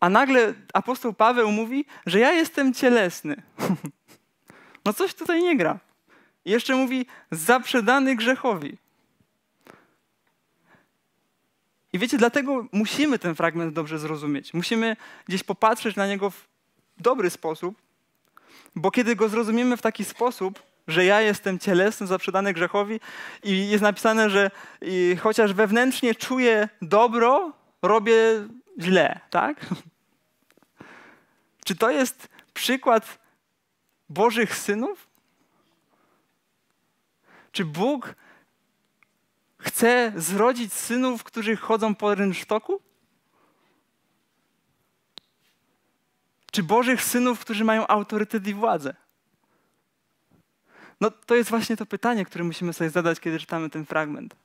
A nagle apostoł Paweł mówi, że ja jestem cielesny. [LAUGHS] no coś tutaj nie gra. I jeszcze mówi, zaprzedany grzechowi. I wiecie, dlatego musimy ten fragment dobrze zrozumieć. Musimy gdzieś popatrzeć na niego w dobry sposób, bo kiedy go zrozumiemy w taki sposób, że ja jestem cielesny, zaprzedany grzechowi i jest napisane, że chociaż wewnętrznie czuję dobro, robię źle, tak? Czy to jest przykład Bożych synów? Czy Bóg Chce zrodzić synów, którzy chodzą po rynsztoku? Czy Bożych synów, którzy mają autorytet i władzę? No to jest właśnie to pytanie, które musimy sobie zadać, kiedy czytamy ten fragment.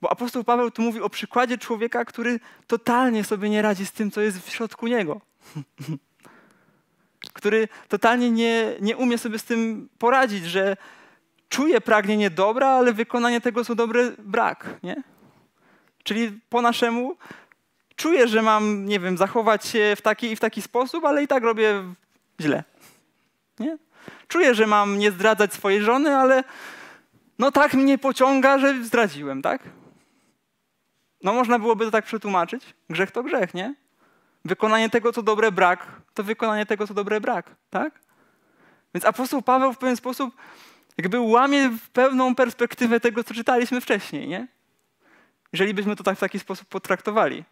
Bo apostoł Paweł tu mówi o przykładzie człowieka, który totalnie sobie nie radzi z tym, co jest w środku niego. [LAUGHS] który totalnie nie, nie umie sobie z tym poradzić, że czuje pragnienie dobra, ale wykonanie tego co dobre brak, nie? Czyli po naszemu czuję, że mam, nie wiem, zachować się w taki i w taki sposób, ale i tak robię źle, nie? Czuję, że mam nie zdradzać swojej żony, ale no tak mnie pociąga, że zdradziłem, tak? No można byłoby to tak przetłumaczyć. Grzech to grzech, nie? Wykonanie tego, co dobre brak, to wykonanie tego, co dobre brak, tak? Więc apostoł Paweł w pewien sposób jakby łamie w pewną perspektywę tego, co czytaliśmy wcześniej, nie? Jeżeli byśmy to tak w taki sposób potraktowali.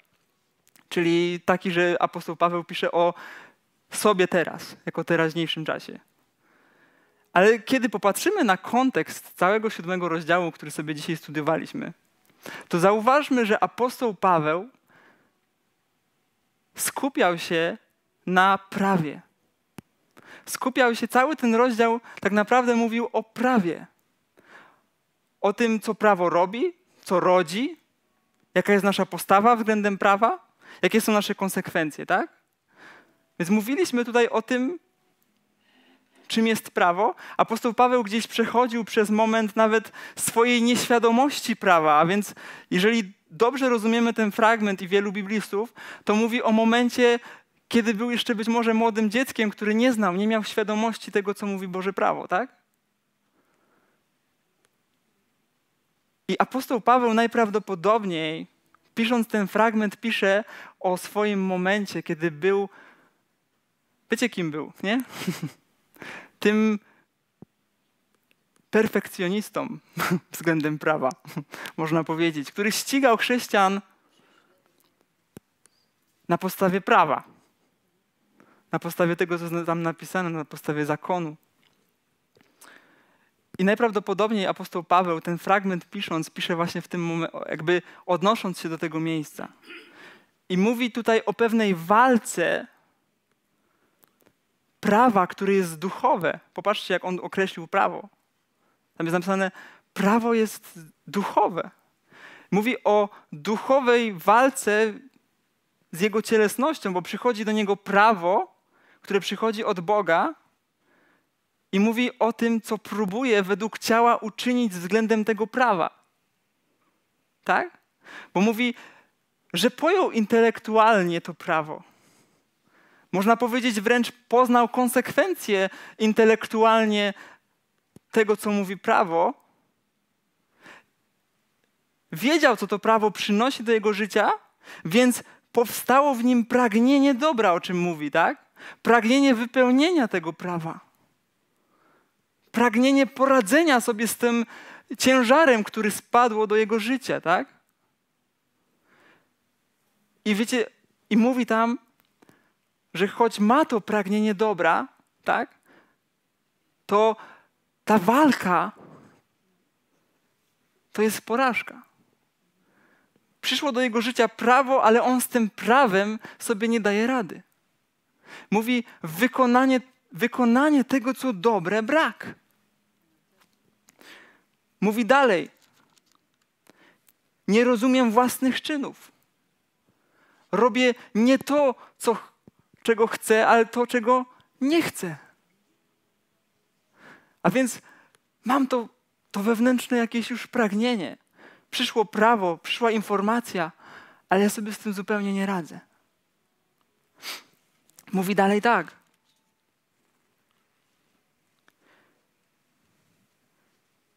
Czyli taki, że apostoł Paweł pisze o sobie teraz, jako teraźniejszym czasie. Ale kiedy popatrzymy na kontekst całego siódmego rozdziału, który sobie dzisiaj studiowaliśmy, to zauważmy, że apostoł Paweł skupiał się na prawie, skupiał się cały ten rozdział, tak naprawdę mówił o prawie. O tym, co prawo robi, co rodzi, jaka jest nasza postawa względem prawa, jakie są nasze konsekwencje, tak? Więc mówiliśmy tutaj o tym, czym jest prawo. Apostoł Paweł gdzieś przechodził przez moment nawet swojej nieświadomości prawa, a więc jeżeli dobrze rozumiemy ten fragment i wielu biblistów, to mówi o momencie kiedy był jeszcze być może młodym dzieckiem, który nie znał, nie miał świadomości tego, co mówi Boże Prawo, tak? I apostoł Paweł najprawdopodobniej, pisząc ten fragment, pisze o swoim momencie, kiedy był. Wiecie, kim był, nie? [LAUGHS] Tym perfekcjonistą [LAUGHS] względem prawa, [LAUGHS] można powiedzieć, który ścigał chrześcijan na podstawie prawa na podstawie tego, co tam napisane, na podstawie zakonu. I najprawdopodobniej apostoł Paweł ten fragment pisząc, pisze właśnie w tym momencie, jakby odnosząc się do tego miejsca. I mówi tutaj o pewnej walce prawa, które jest duchowe. Popatrzcie, jak on określił prawo. Tam jest napisane, prawo jest duchowe. Mówi o duchowej walce z jego cielesnością, bo przychodzi do niego prawo, które przychodzi od Boga i mówi o tym, co próbuje według ciała uczynić względem tego prawa. Tak? Bo mówi, że pojął intelektualnie to prawo. Można powiedzieć, wręcz poznał konsekwencje intelektualnie tego, co mówi prawo. Wiedział, co to prawo przynosi do jego życia, więc powstało w nim pragnienie dobra, o czym mówi, tak? pragnienie wypełnienia tego prawa, pragnienie poradzenia sobie z tym ciężarem, który spadło do jego życia, tak? I wiecie, i mówi tam, że choć ma to pragnienie dobra, tak? To ta walka to jest porażka. Przyszło do jego życia prawo, ale on z tym prawem sobie nie daje rady. Mówi wykonanie, wykonanie tego, co dobre, brak. Mówi dalej. Nie rozumiem własnych czynów. Robię nie to, co, czego chcę, ale to, czego nie chcę. A więc mam to, to wewnętrzne jakieś już pragnienie. Przyszło prawo, przyszła informacja, ale ja sobie z tym zupełnie nie radzę. Mówi dalej tak.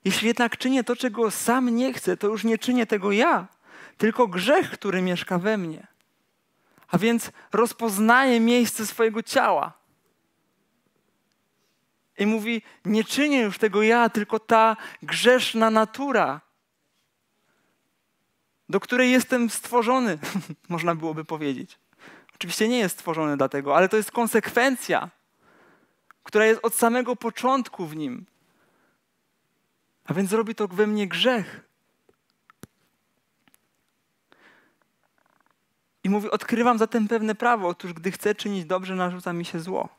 Jeśli jednak czynię to, czego sam nie chcę, to już nie czynię tego ja, tylko grzech, który mieszka we mnie. A więc rozpoznaję miejsce swojego ciała. I mówi: Nie czynię już tego ja, tylko ta grzeszna natura, do której jestem stworzony, [LAUGHS] można byłoby powiedzieć. Oczywiście nie jest stworzony dla tego, ale to jest konsekwencja, która jest od samego początku w nim. A więc robi to we mnie grzech. I mówi: Odkrywam zatem pewne prawo, otóż gdy chcę czynić dobrze, narzuca mi się zło.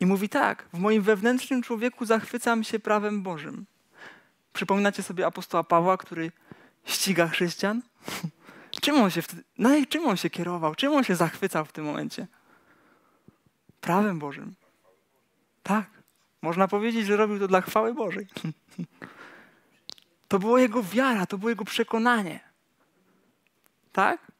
I mówi tak: W moim wewnętrznym człowieku zachwycam się prawem Bożym. Przypominacie sobie apostoła Pawła, który ściga chrześcijan? [LAUGHS] czym on się wtedy, no i czym on się kierował? Czym on się zachwycał w tym momencie? Prawem Bożym. Tak. Można powiedzieć, że robił to dla chwały Bożej. [LAUGHS] To była jego wiara, to było jego przekonanie. Tak?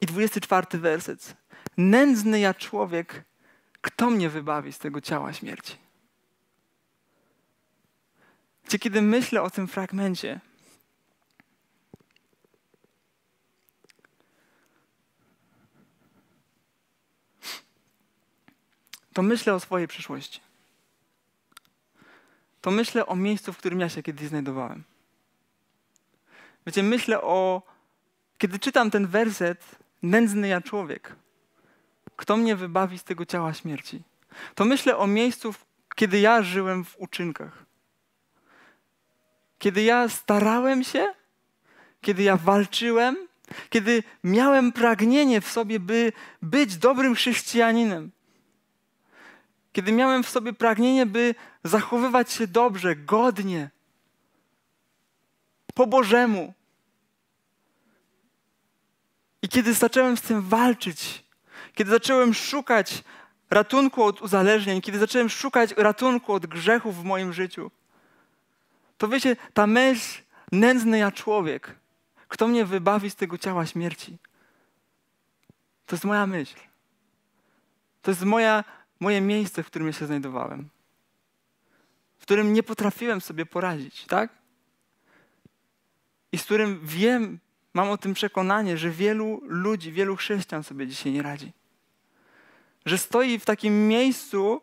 I 24 werset. Nędzny ja człowiek kto mnie wybawi z tego ciała śmierci? Gdzie kiedy myślę o tym fragmencie, to myślę o swojej przyszłości. To myślę o miejscu, w którym ja się kiedyś znajdowałem. Wiecie, myślę o. Kiedy czytam ten werset, nędzny ja człowiek, kto mnie wybawi z tego ciała śmierci? To myślę o miejscu, kiedy ja żyłem w uczynkach. Kiedy ja starałem się, kiedy ja walczyłem, kiedy miałem pragnienie w sobie, by być dobrym chrześcijaninem. Kiedy miałem w sobie pragnienie, by zachowywać się dobrze, godnie, po Bożemu. I kiedy zacząłem z tym walczyć, kiedy zacząłem szukać ratunku od uzależnień, kiedy zacząłem szukać ratunku od grzechów w moim życiu, to wiecie, ta myśl, nędzny ja człowiek, kto mnie wybawi z tego ciała śmierci? To jest moja myśl. To jest moja, moje miejsce, w którym ja się znajdowałem. W którym nie potrafiłem sobie poradzić, tak? I z którym wiem, mam o tym przekonanie, że wielu ludzi, wielu chrześcijan sobie dzisiaj nie radzi że stoi w takim miejscu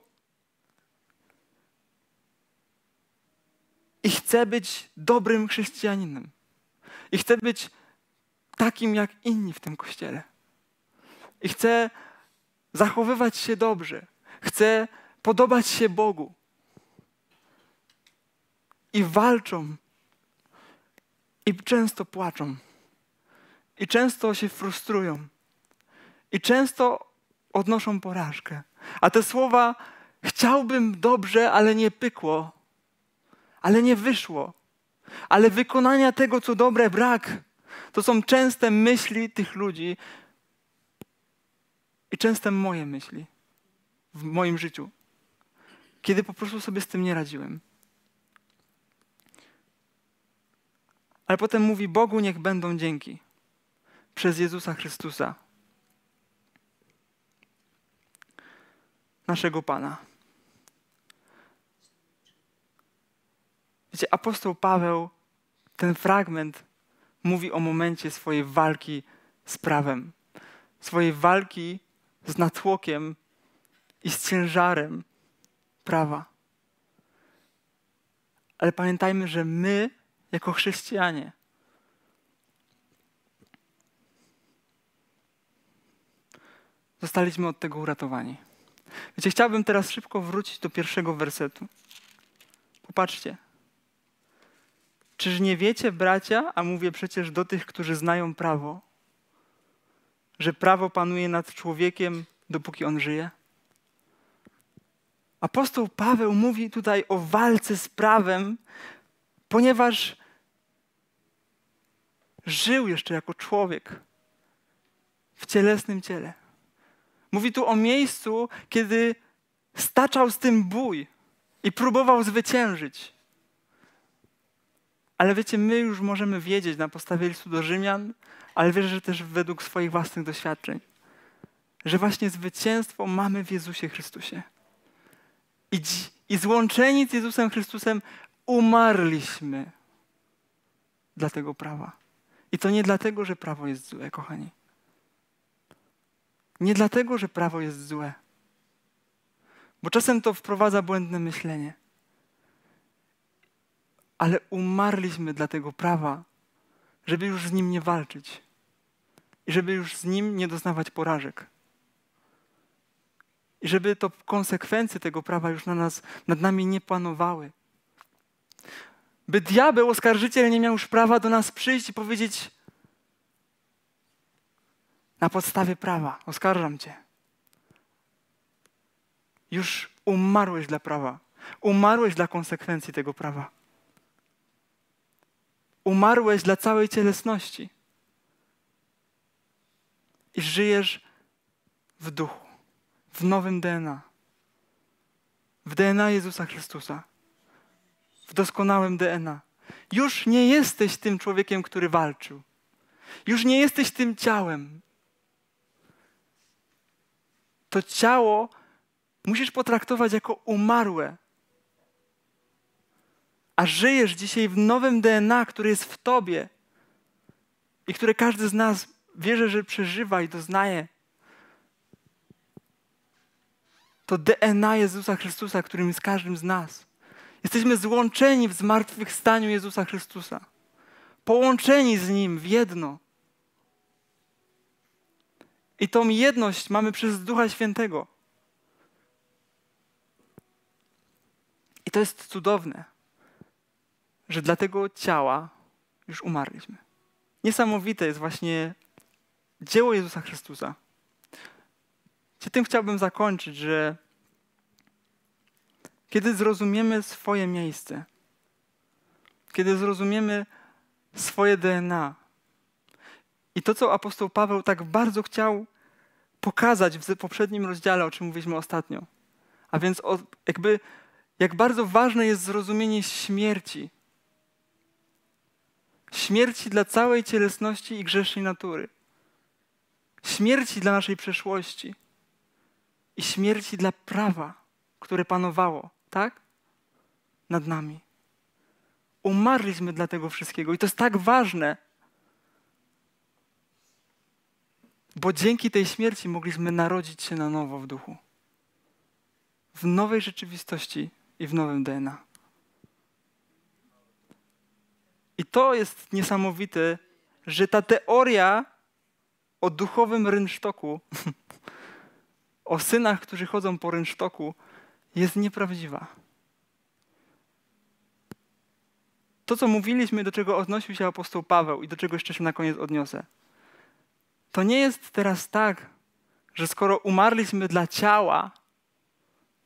i chce być dobrym chrześcijaninem. I chce być takim jak inni w tym kościele. I chce zachowywać się dobrze. Chce podobać się Bogu. I walczą. I często płaczą. I często się frustrują. I często odnoszą porażkę. A te słowa chciałbym dobrze, ale nie pykło, ale nie wyszło, ale wykonania tego, co dobre, brak. To są częste myśli tych ludzi i częste moje myśli w moim życiu, kiedy po prostu sobie z tym nie radziłem. Ale potem mówi: Bogu niech będą dzięki przez Jezusa Chrystusa. naszego Pana. Wiecie, apostoł Paweł, ten fragment mówi o momencie swojej walki z prawem, swojej walki z natłokiem i z ciężarem prawa. Ale pamiętajmy, że my, jako chrześcijanie, zostaliśmy od tego uratowani. Wiecie, chciałbym teraz szybko wrócić do pierwszego wersetu. Popatrzcie. Czyż nie wiecie, bracia, a mówię przecież do tych, którzy znają prawo, że prawo panuje nad człowiekiem, dopóki on żyje? Apostoł Paweł mówi tutaj o walce z prawem, ponieważ żył jeszcze jako człowiek w cielesnym ciele. Mówi tu o miejscu, kiedy staczał z tym bój i próbował zwyciężyć. Ale wiecie, my już możemy wiedzieć na podstawie listu do Rzymian, ale wierzę, że też według swoich własnych doświadczeń, że właśnie zwycięstwo mamy w Jezusie Chrystusie. I, i złączeni z Jezusem Chrystusem umarliśmy dla tego prawa. I to nie dlatego, że prawo jest złe, kochani. Nie dlatego, że prawo jest złe, bo czasem to wprowadza błędne myślenie. Ale umarliśmy dla tego prawa, żeby już z nim nie walczyć i żeby już z nim nie doznawać porażek. I żeby to konsekwencje tego prawa już na nas, nad nami nie panowały. By diabeł, oskarżyciel, nie miał już prawa do nas przyjść i powiedzieć: na podstawie prawa. Oskarżam cię. Już umarłeś dla prawa. Umarłeś dla konsekwencji tego prawa. Umarłeś dla całej cielesności. I żyjesz w duchu, w nowym DNA, w DNA Jezusa Chrystusa, w doskonałym DNA. Już nie jesteś tym człowiekiem, który walczył. Już nie jesteś tym ciałem, to ciało musisz potraktować jako umarłe. A żyjesz dzisiaj w nowym DNA, które jest w tobie i które każdy z nas wierzy, że przeżywa i doznaje. To DNA Jezusa Chrystusa, którym jest każdym z nas. Jesteśmy złączeni w zmartwychwstaniu Jezusa Chrystusa. Połączeni z Nim w jedno. I tą jedność mamy przez Ducha Świętego. I to jest cudowne, że dla tego ciała już umarliśmy. Niesamowite jest właśnie dzieło Jezusa Chrystusa. Czy tym chciałbym zakończyć, że kiedy zrozumiemy swoje miejsce, kiedy zrozumiemy swoje DNA, i to, co apostoł Paweł tak bardzo chciał pokazać w poprzednim rozdziale, o czym mówiliśmy ostatnio, a więc o, jakby jak bardzo ważne jest zrozumienie śmierci. Śmierci dla całej cielesności i grzesznej natury. Śmierci dla naszej przeszłości. I śmierci dla prawa, które panowało, tak? Nad nami. Umarliśmy dla tego wszystkiego. I to jest tak ważne, Bo dzięki tej śmierci mogliśmy narodzić się na nowo w duchu. W nowej rzeczywistości i w nowym DNA. I to jest niesamowite, że ta teoria o duchowym rynsztoku, [LAUGHS] o synach, którzy chodzą po rynsztoku, jest nieprawdziwa. To, co mówiliśmy, do czego odnosił się apostoł Paweł i do czego jeszcze się na koniec odniosę. To nie jest teraz tak, że skoro umarliśmy dla ciała,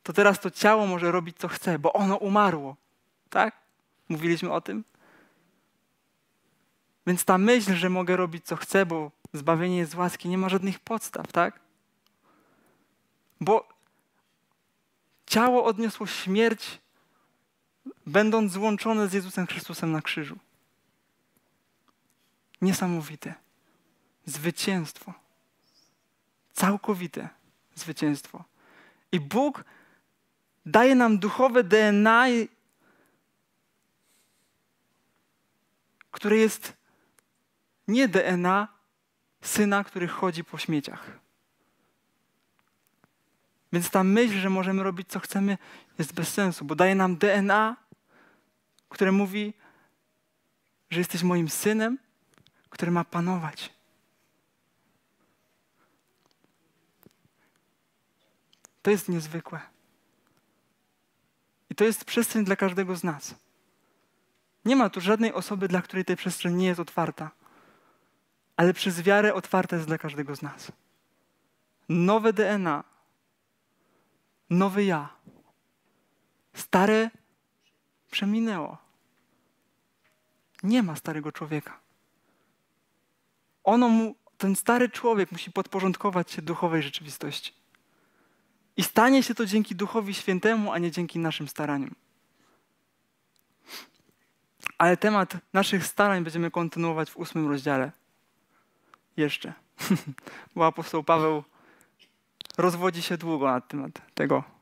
to teraz to ciało może robić co chce, bo ono umarło. Tak? Mówiliśmy o tym. Więc ta myśl, że mogę robić co chcę, bo zbawienie jest z łaski, nie ma żadnych podstaw, tak? Bo ciało odniosło śmierć, będąc złączone z Jezusem Chrystusem na krzyżu. Niesamowite. Zwycięstwo. Całkowite zwycięstwo. I Bóg daje nam duchowe DNA, które jest nie DNA syna, który chodzi po śmieciach. Więc ta myśl, że możemy robić co chcemy, jest bez sensu, bo daje nam DNA, które mówi, że jesteś moim synem, który ma panować. To jest niezwykłe. I to jest przestrzeń dla każdego z nas. Nie ma tu żadnej osoby, dla której tej przestrzeń nie jest otwarta, ale przez wiarę otwarta jest dla każdego z nas. Nowe DNA, nowy ja. Stare przeminęło. Nie ma starego człowieka. Ono mu, ten stary człowiek musi podporządkować się duchowej rzeczywistości. I stanie się to dzięki Duchowi Świętemu, a nie dzięki naszym staraniom. Ale temat naszych starań będziemy kontynuować w ósmym rozdziale. Jeszcze. [LAUGHS] Bo apostoł Paweł rozwodzi się długo na temat tego.